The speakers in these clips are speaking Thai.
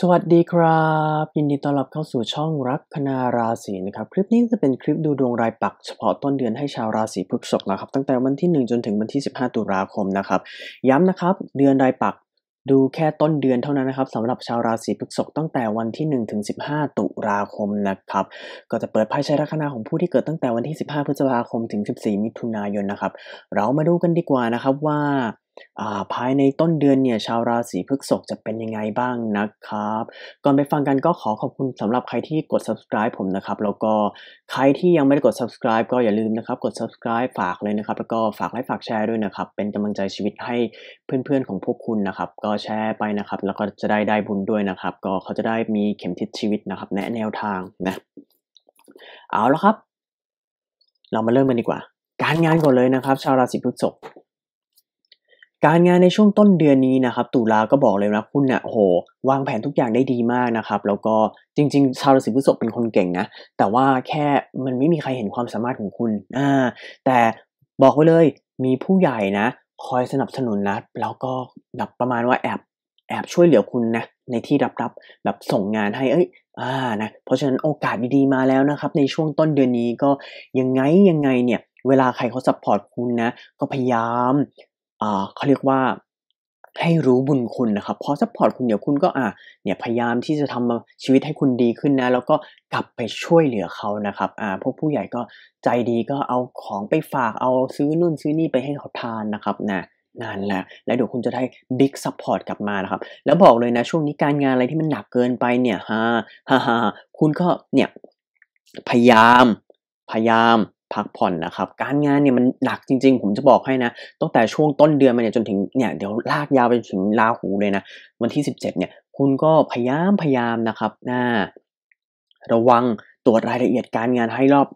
สวัสดีครับ ยินดีต้อนรับเข้าสู่ช่องรักคณาราศีนะครับ คลิปนี้จะเป็นคลิปดูดวงรายปักเฉพาะต้นเดือนให้ชาวราศีพฤษภนะครับ ตั้งแต่วันที่1จนถึงวันที่15 ตุลาคมนะครับ ย้ำนะครับ เดือนรายปักดูแค่ต้นเดือนเท่านั้นนะครับสำหรับชาวราศีพฤษภตั้งแต่วันที่1ถึง 15 ตุลาคมนะครับ ก็จะเปิดไพ่ใช้ลัคนาของผู้ที่เกิดตั้งแต่วันที่ 15พฤษภาคมถึง14มิถุนายนนะครับเรามาดูกันดีกว่านะครับว่าภายในต้นเดือนเนี่ยชาวราศีพฤกษกจะเป็นยังไงบ้างนะครับก่อนไปฟังกันก็ขอขอบคุณสำหรับใครที่กด subscribe ผมนะครับ แล้วก็ใครที่ยังไม่ได้กด subscribe ก็อย่าลืมนะครับ กด subscribe ฝากเลยนะครับ แล้วก็ฝากไลค์ฝากแชร์ด้วยนะครับ เป็นกำลังใจชีวิตให้เพื่อนๆ ของพวกคุณนะครับก็แชร์ไปนะครับ แล้วก็จะได้ได้บุญด้วยนะครับ ก็เขาจะได้มีเข็มทิศชีวิตนะครับ แนะแนวทางนะเอาแล้วครับ เรามาเริ่มกันดีกว่า การงานก่อนเลยนะครับ ชาวราศีพฤษภการงานในช่วงต้นเดือนนี้นะครับตุลาก็บอกเลยนะคุณเนะ่ยโหวางแผนทุกอย่างได้ดีมากนะครับแล้วก็จริงๆชาวราศีพฤษภเป็นคนเก่งนะแต่ว่าแค่มันไม่มีใครเห็นความสามารถของคุณอ่า แต่บอกไว้เลยมีผู้ใหญ่นะ คอยสนับสนุนนะแล้วก็แบบประมาณว่าแอบแอบช่วยเหลือคุณนะในที่รับรับแบบส่งงานให้เอ้ยอ่านะเพราะฉะนั้นโอกาสดีๆมาแล้วนะครับในช่วงต้นเดือนนี้ก็ยังไงยังไงเนี่ยเวลาใครเขาสปอร์ตคุณนะ ก็พยายามเขาเรียกว่าให้รู้บุญคุณนะครับพอซัพพอร์ตคุณเดี๋ยวคุณก็อ่ะเนี่ยพยายามที่จะทำชีวิตให้คุณดีขึ้นนะ แล้วก็กลับไปช่วยเหลือเขานะครับอ่าพวกผู้ใหญ่ก็ใจดีก็เอาของไปฝากเอาซื้อนู่นซื้อนี่ไปให้เขาทานนะครับนะนั่นแหละ แล้วเดี๋ยวคุณจะได้บิ๊กซัพพอร์ตกลับมานะครับ แล้วบอกเลยนะช่วงนี้การงานอะไรที่มันหนักเกินไปเนี่ยฮ่าฮ่าคุณก็เนี่ยพยายาม พยายามพักผ่อนนะครับ การงานเนี่ยมันหนักจริงๆ ผมจะบอกให้นะ ตั้งแต่ช่วงต้นเดือนมาเนี่ยจนถึงเนี่ย เดี๋ยวลากยาวไปถึงลาหูเลยนะ วันที่ 17เนี่ย คุณก็พยายามพยายามนะครับนะระวังตรวจรายละเอียดการงานให้รอบ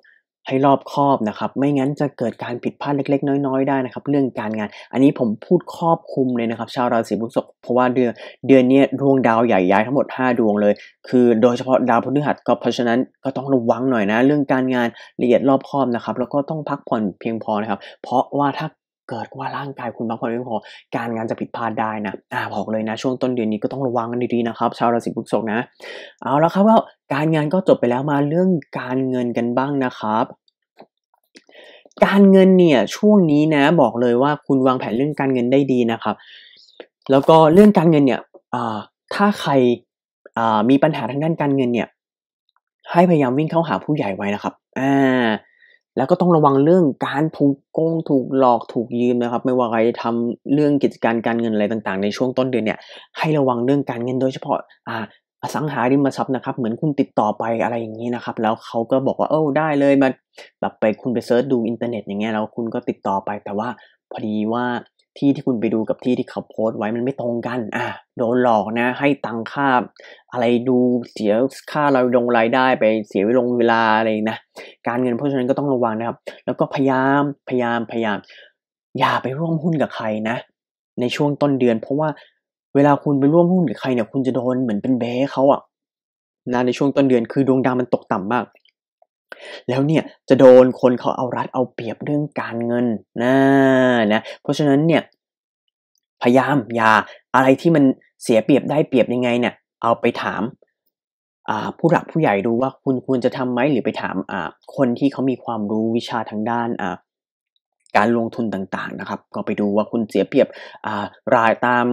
ให้รอบคอบนะครับไม่งั้นจะเกิดการผิดพลาดเล็กๆ น้อยๆได้นะครับเรื่องการงาน อันนี้ผมพูดครอบคลุมเลยนะครับชาวราศีพฤษภเพราะว่าเดือนเดือนนี้ดวงดาวใหญ่ย้ายทั้งหมด 5 ดวงเลย คือโดยเฉพาะดาวพฤหัส ก็เพราะฉะนั้นก็ต้องระวังหน่อยนะ เรื่องการงานละเอียดรอบคอบนะครับแล้วก็ต้องพักผ่อนเพียงพอนะครับเพราะว่าถ้าเกิดว่าร่างกายคุณพักผ่อนไม่พอการงานจะผิดพลาดได้นะอ่า บอกเลยนะ ช่วงต้นเดือนนี้ก็ต้องระวังกันดีๆนะครับ ชาวราศีพฤษภนะเอาแล้วครับว่าการงานก็จบไปแล้วมาเรื่องการเงินกันบ้างนะครับ การเงินเนี่ยช่วงนี้นะ บอกเลยว่าคุณวางแผนเรื่องการเงินได้ดีนะครับ แล้วก็เรื่องการเงินเนี่ยถ้าใครมีปัญหาทางด้านการเงินเนี่ย ให้พยายามวิ่งเข้าหาผู้ใหญ่ไว้นะครับอ่าแล้วก็ต้องระวังเรื่องการถูกโกงถูกหลอกถูกยืมนะครับไม่ว่าใครทำเรื่องกิจการการเงินอะไรต่างๆในช่วงต้นเดือนเนี่ย ให้ระวังเรื่องการเงินโดยเฉพาะ อ่าอสังหาริมทรัพย์นะครับเหมือนคุณติดต่อไปอะไรอย่างนี้นะครับแล้วเขาก็บอกว่าเออได้เลยมาแบบไปคุณไปเซิร์ชดูอินเทอร์เน็ตอย่างเงี้ยแล้วคุณก็ติดต่อไปแต่ว่าพอดีว่าที่ที่คุณไปดูกับที่ที่เขาโพสต์ไว้มันไม่ตรงกัน อ่ะโดนหลอกนะ ให้ตังค่าอะไรดูเสียค่าเราลงรายได้ไปเสียเวลงเวลาอะไรนะการเงินเพราะฉะนั้นก็ต้องระวังนะครับ แล้วก็พยายามพยายามพยายาม อย่าไปร่วมหุ้นกับใครนะในช่วงต้นเดือน เพราะว่าเวลาคุณไปร่วมหุ้นกับใครเนี่ยคุณจะโดนเหมือนเป็นเบ้เขาอะนะ ในช่วงต้นเดือนคือดวงดาวมันตกต่ำมากแล้วเนี่ย จะโดนคนเขาเอารัดเอาเปรียบเรื่องการเงินนะนะ เพราะฉะนั้นเนี่ยพยายาม อย่า อะไรที่มันเสียเปรียบได้เปรียบยังไง เนี่ย เอาไปถามผู้หลักผู้ใหญ่ดูว่าคุณควรจะทำไหมหรือไปถามคนที่เขามีความรู้วิชาทางด้านการลงทุนต่างๆนะครับก็ไปดูว่าคุณเสียเปรียบรายตาม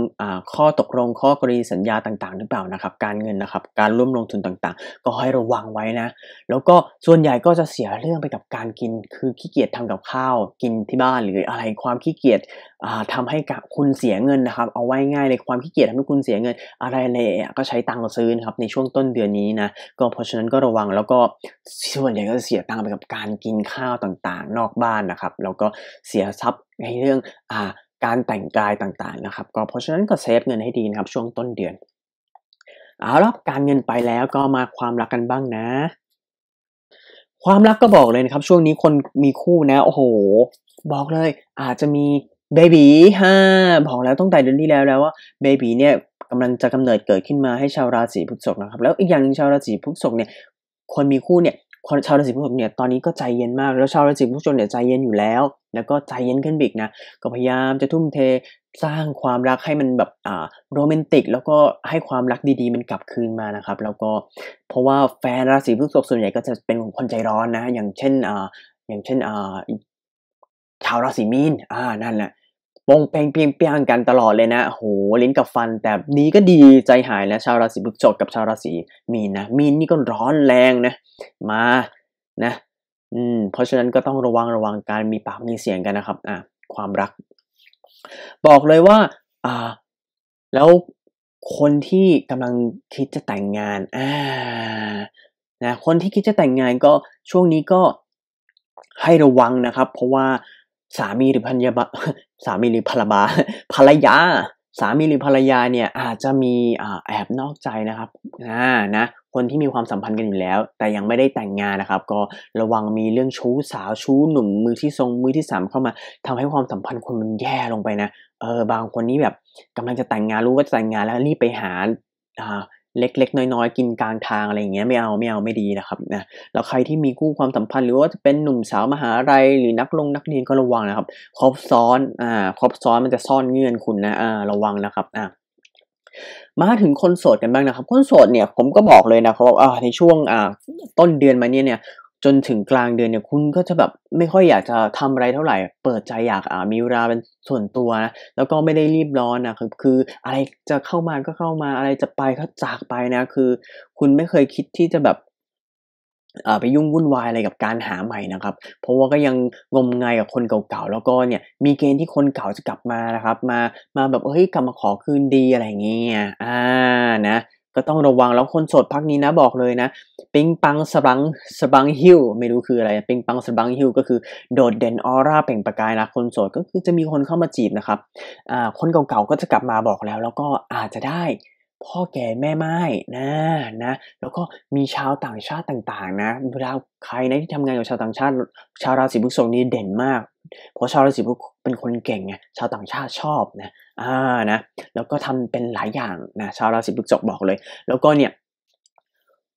ข้อตกลง ข้อกรณีสัญญาต่างๆ หรือเปล่านะครับ การเงินนะครับการร่วมลงทุนต่างๆ ก็ให้ระวังไว้นะแล้วก็ส่วนใหญ่ก็จะเสียเรื่องไปกับการกิน คือขี้เกียจทำกับข้าว กินที่บ้านหรืออะไรความขี้เกียจทำให้กับคุณเสียเงินนะครับเอาไว้ง่ายเลยความขี้เกียจทำให้คุณเสียเงิน อะไรเลยก็ใช้ตังค์ซื้อนะครับ ในช่วงต้นเดือนนี้นะก็เพราะฉะนั้นก็ระวังแล้วก็ส่วนใหญ่ก็เสียตังค์ไปกับการกินข้าวต่างๆ นอกบ้านนะครับ แล้วก็เสียทรัพย์ในเรื่องอ่า การแต่งกายต่างๆนะครับ ก็เพราะฉะนั้นก็เซฟเงินให้ดีนะครับช่วงต้นเดือนเอาละการเงินไปแล้วก็มาความรักกันบ้างนะ ความรักก็บอกเลยนะครับ ช่วงนี้คนมีคู่นะโอ้โห บอกเลย อาจจะมีเบบีห้าบอกแล้วตั้งแต่เดือนที่แล้วแล้วว่าเบบีเนี่ยกำลังจะกำเนิดเกิดขึ้นมาให้ชาวราศีพฤษภนะครับแล้วอีกอย่างนึงชาวราศีพฤษภเนี่ย คนมีคู่เนี่ยชาวราศีพฤษภเนี่ยตอนนี้ก็ใจเย็นมาก แล้วชาวราศีพฤษภเนี่ยใจเย็นอยู่แล้ว แล้วก็ใจเย็นขึ้นบิกนะก็พยายามจะทุ่มเทสร้างความรักให้มันแบบอ่าโรแมนติก แล้วก็ให้ความรักดีๆ มันกลับคืนมานะครับ แล้วก็เพราะว่าแฟนราศีพฤษภส่วนใหญ่ก็จะเป็นคนใจร้อนนะอย่างเช่นอ่าอย่างเช่นอ่าชาวราศีมีนอ่านั่นแหละปงเปงเปียงเปียงกันตลอดเลยนะโหลิ้นกับฟันแต่ดีก็ดีใจหายนะชาวราศีพฤษภกับชาวราศีมีนนะมีนนี่ก็ร้อนแรงนะมา นะ อืม เพราะฉะนั้นก็ต้องระวังระวังการมีปากมีเสียงกันนะครับ อ่ะความรัก บอกเลยว่า อ่า แล้วคนที่กำลังคิดจะแต่งงาน อ่า นะ คนที่คิดจะแต่งงานก็ช่วงนี้ก็ให้ระวังนะครับ เพราะว่าสามีหรือพันยาสามีหรือภรรยาภรรยาสามีหรือภรรยาเนี่ยอาจจะมีแอบนอกใจนะครับอ่านะ คนที่มีความสัมพันธ์กันอยู่แล้วแต่ยังไม่ได้แต่งงานนะครับ ก็ระวังมีเรื่องชู้สาวชู้หนุ่มมือที่ทรงมือที่สามเข้ามา ทำให้ความสัมพันธ์คนมันแย่ลงไปนะเออบางคนนี้แบบกำลังจะแต่งงานรู้ว่าจะแต่งงานแล้วรีบไปหาอ่าเล็กๆ น้อยๆกินกลางทางอะไรอย่างเงี้ย ไม่เอาไม่เอาไม่ดีนะครับนะแล้วใครที่มีคู่ความสัมพันธ์หรือว่าจะเป็นหนุ่มสาว มหาลัยหรือนักลงนักเรียนก็ระวังนะครับ ครบซ้อนอ่าครบซ้อนมันจะซ่อนเงื่อนคุณนะอ่าระวังนะครับอ่ามาถึงคนโสดกันบ้างนะครับ คนโสดเนี่ย ผมก็บอกเลยนะครับว่าในช่วงอ่า ต้นเดือนมาเนี่ยเนี่ยจนถึงกลางเดือนเนี่ย คุณก็จะแบบไม่ค่อยอยากจะทำอะไรเท่าไหร่ เปิดใจอยากอ่า มีเวลาเป็นส่วนตัวนะแล้วก็ไม่ได้รีบร้อนนะคือคือ อะไรจะเข้ามาก็เข้ามา อะไรจะไปก็จากไปนะคือ คุณไม่เคยคิดที่จะแบบไปยุ่งวุ่นวายอะไรกับการหาใหม่นะครับ เพราะว่าก็ยังงมงายกับคนเก่าๆแล้วก็เนี่ย มีเกณฑ์ที่คนเก่าจะกลับมานะครับ มามาแบบเฮ้ยกลับมาขอคืนดีอะไรอย่างเงี้ยอ่านะก็ต้องระวังแล้วคนโสดพักนี้นะบอกเลยนะ ปิงปังสบังสบังฮิว ไม่รู้คืออะไร ปิงปังสบังฮิวก็คือโดดเด่นออร่าเปล่งประกายนะ คนโสดก็คือจะมีคนเข้ามาจีบนะครับอ่าคนเก่าๆ ก็จะกลับมาบอกแล้ว แล้วก็อาจจะได้พ่อแก่แม่ไม้นะนะแล้วก็มีชาวต่างชาติต่าง ๆ นะเวลาใครนะที่ทำงานกับชาวต่างชาติ ชาวราศีพฤษภนี้เด่นมาก เพราะชาวราศีพฤษภเป็นคนเก่งไง ชาวต่างชาติชอบนะอ่านะแล้วก็ทำเป็นหลายอย่างนะ ชาวราศีพฤษภบอกเลย แล้วก็เนี่ย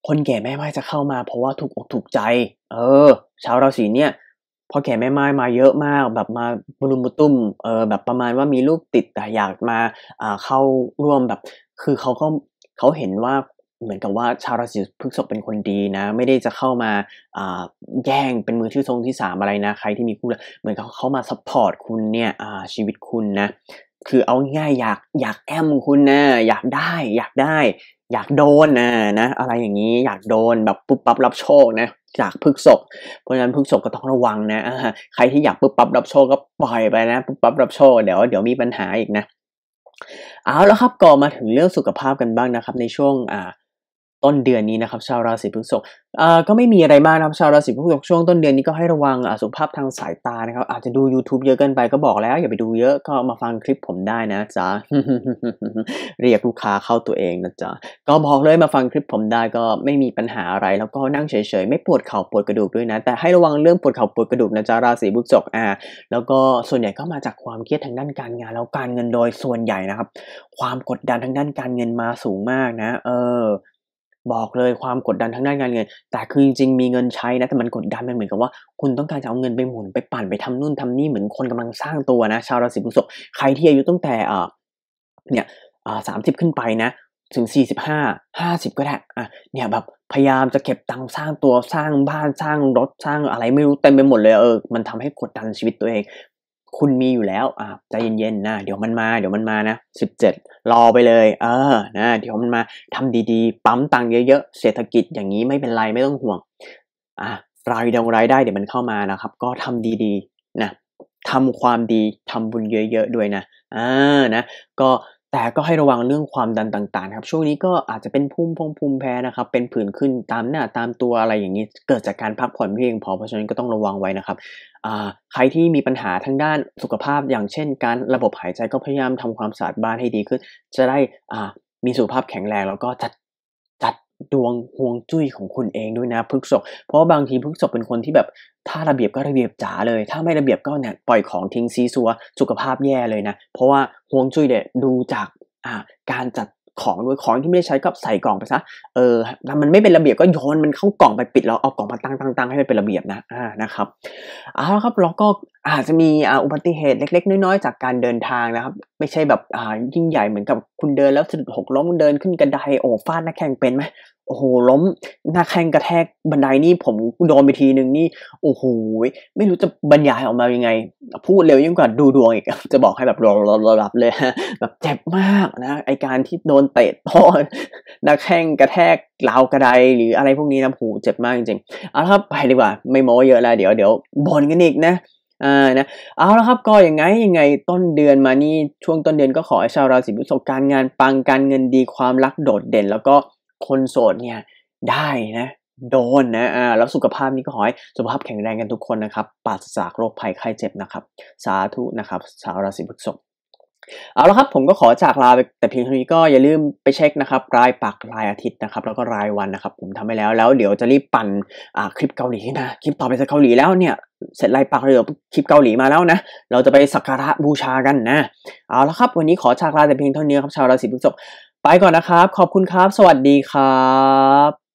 คนแก่แม่ไม้จะเข้ามาเพราะว่าถูกอกถูกใจ เออ ชาวราศีเนี่ยพอแก่แม่ไม้มาเยอะมาก แบบมาบุรุมบุตุ้มเออแบบประมาณว่ามีลูกติดแต่อยากมาอ่าเข้าร่วมแบบคือเขาก็เขาเห็นว่าเหมือนกับว่าชาวราศีพฤษภเป็นคนดีนะ ไม่ได้จะเข้ามาแย่งเป็นมือที่ทรงที่สามอะไรนะใครที่มีคู่เหมือนเขาเขามาซัพพอร์ตคุณเนี่ยชีวิตคุณนะ คือเอาง่ายอยากอยากแอมคุณนะอยากได้อยากได้ อยากโดนนะนะ อะไรอย่างนี้อยากโดนแบบปุ๊บปั๊บรับโชคนะ จากพฤกษพเพราะฉะนั้นพฤกษพก็ต้องระวังนะใครที่อยากปุ๊บปั๊บรับโชคก็ปล่อยไปนะปุ๊บปั๊บรับโชคเดี๋ยว เดี๋ยวมีปัญหาอีกนะเอาแล้วครับก่อมาถึงเรื่องสุขภาพกันบ้างนะครับในช่วงอ่าต้นเดือนนี้นะครับชาวราศีพฤษภก็ไม่มีอะไรมากนะครับชาวราศีพฤษภช่วงต้นเดือนนี้ก็ให้ระวังสุขภาพทางสายตานะครับ อาจจะดู YouTube เยอะเกินไปก็บอกแล้วอย่าไปดูเยอะก็มาฟังคลิปผมได้นะจ๊ะเรียกลูกค้าเข้าตัวเองนะจ๊ะก็บอกเลยมาฟังคลิปผมได้ก็ไม่มีปัญหาอะไรแล้วก็นั่งเฉยๆ ไม่ปวดเข่าปวดกระดูกด้วยนะ แต่ให้ระวังเรื่องปวดเข่าปวดกระดูกนะจ๊ะราศีพฤษภอ่าแล้วก็ส่วนใหญ่ก็มาจากความเครียดทางด้านการงานแล้วการเงินโดยส่วนใหญ่นะครับ ความกดดันทางด้านการเงินมาสูงมากนะเออบอกเลยความกดดันทางด้านการเงิน แต่คือจริงๆ มีเงินใช้นะ แต่มันกดดันมันเหมือนกับว่า คุณต้องการจะเอาเงินไปหมุน ไปปั่นไปทำนู่นทำนี่เหมือนคนกำลังสร้างตัวนะชาวราศีพฤษภใครที่อายุตั้งแต่เนี่ยสามสิบขึ้นไปนะ ถึงสสี่ิบหห้้าาสิบก็ได้อ่ะเนี่ยแบบพยายามจะเก็บตังค์สร้างตัวสร้างบ้านสร้างรถสร้างอะไร ไม่รู้เต็มไปหมด เลยเออมันทำให้กดดันชีวิตตัวเองคุณมีอยู่แล้ว อ่าใจเย็นๆ นะ เดี๋ยวมันมา เดี๋ยวมันมานะสิบเจ็ด รอไปเลย เออ นะ เดี๋ยวมันมา ทำดีๆ ปั๊มตังค์เยอะๆ เศรษฐกิจอย่างนี้ไม่เป็นไร ไม่ต้องห่วง อ่ารายดงรายได้เดี๋ยวมันเข้ามานะครับ ก็ทำดีๆ นะทำความดีทำบุญเยอะๆ ด้วยนะอ่านะ ก็แต่ก็ให้ระวังเรื่องความดันต่างๆครับ ช่วงนี้ก็อาจจะเป็นภูมิพงภูมิแพ้นะครับ เป็นผื่นขึ้นตามหน้าตามตัวอะไรอย่างนี้ เกิดจากการพักผ่อนเพียง พอเพราะฉะนั้นก็ต้องระวังไว้นะครับใครที่มีปัญหาทางด้านสุขภาพอย่างเช่น การระบบหายใจก็พยายามทำความสะอาดบ้านให้ดีขึ้น จะได้มีสุขภาพแข็งแรงแล้วก็จัดดวงห่วงจุ้ยของคุณเองด้วยนะพฤกษกเพราะบางทีพฤกษกเป็นคนที่แบบ ถ้าระเบียบก็ระเบียบจ๋าเลย ถ้าไม่ระเบียบก็เนี่ยปล่อยของทิ้งซีซัวสุขภาพแย่เลยนะ เพราะว่าห่วงจุ้ยเนี่ยดูจากการจัดของด้วยของที่ไม่ได้ใช้ก็ใส่กล่องไปซะเออถ้ามันไม่เป็นระเบียบก็โยนมันเข้ากล่องไปปิดแล้วเอากล่องมาตั้งตังให้มันเป็นระเบียบนะอ่านะครับเอาละครับแล้วก็อาจจะมีอุบัติเหตุเล็กๆน้อยๆจากการเดินทางนะครับ ไม่ใช่แบบยิ่งใหญ่เหมือนกับคุณเดินแล้วสะดุดหกล้มเดินขึ้นกระไดโอ้ฟาดหน้าแข้งเป็นไหมโอ้โหล้มหน้าแข้งกระแทกบันไดนี่ผมโดนไปทีหนึ่งนี่ โอ้โห ไม่รู้จะบรรยายออกมายังไงพูดเร็วยิ่งกว่าดูดวงอีกจะบอกให้แบบรอรอรอรับเลย แบบเจ็บมากนะไอการที่โดนเตะทอนหน้าแข้งกระแทกราวกระไดหรืออะไรพวกนี้นะโอ้โหเจ็บมากจริงๆเอาละครับไปดีกว่าไม่โม้เยอะแล้วเดี๋ยวเดี๋ยวบ่นกันอีกนะอ่านะ เอาละครับก็อย่างไงยังไงต้นเดือนมา นี่ช่วงต้นเดือนก็ขอให้ชาวราศีพฤษภการงานปัง การเงินดี ความรักโดดเด่น แล้วก็คนโสดเนี่ย ได้นะ โดนนะอ่าแล้วสุขภาพนี่ก็ขอให้สุขภาพแข็งแรงกันทุกคนนะครับปราศจากโรคภัยไข้เจ็บนะครับ สาธุนะครับชาวราศีพฤษภเอาละครับ ผมก็ขอจากลาไปแต่เพียงเท่านี้ก็อย่าลืมไปเช็คนะครับรายปักรายอาทิตย์นะครับ แล้วก็รายวันนะครับ ผมทำไปแล้วแล้ว เดี๋ยวจะรีบปั่นคลิปเกาหลีนะคลิปต่อไปจะเกาหลีแล้วเนี่ยเสร็จรายปักเดี๋ยวคลิปเกาหลีมาแล้วนะเราจะไปสักการะบูชากันนะเอาละครับ วันนี้ขอจากลาแต่เพียงเท่านี้ครับชาวราศีพฤษภไปก่อนนะครับขอบคุณครับ สวัสดีครับ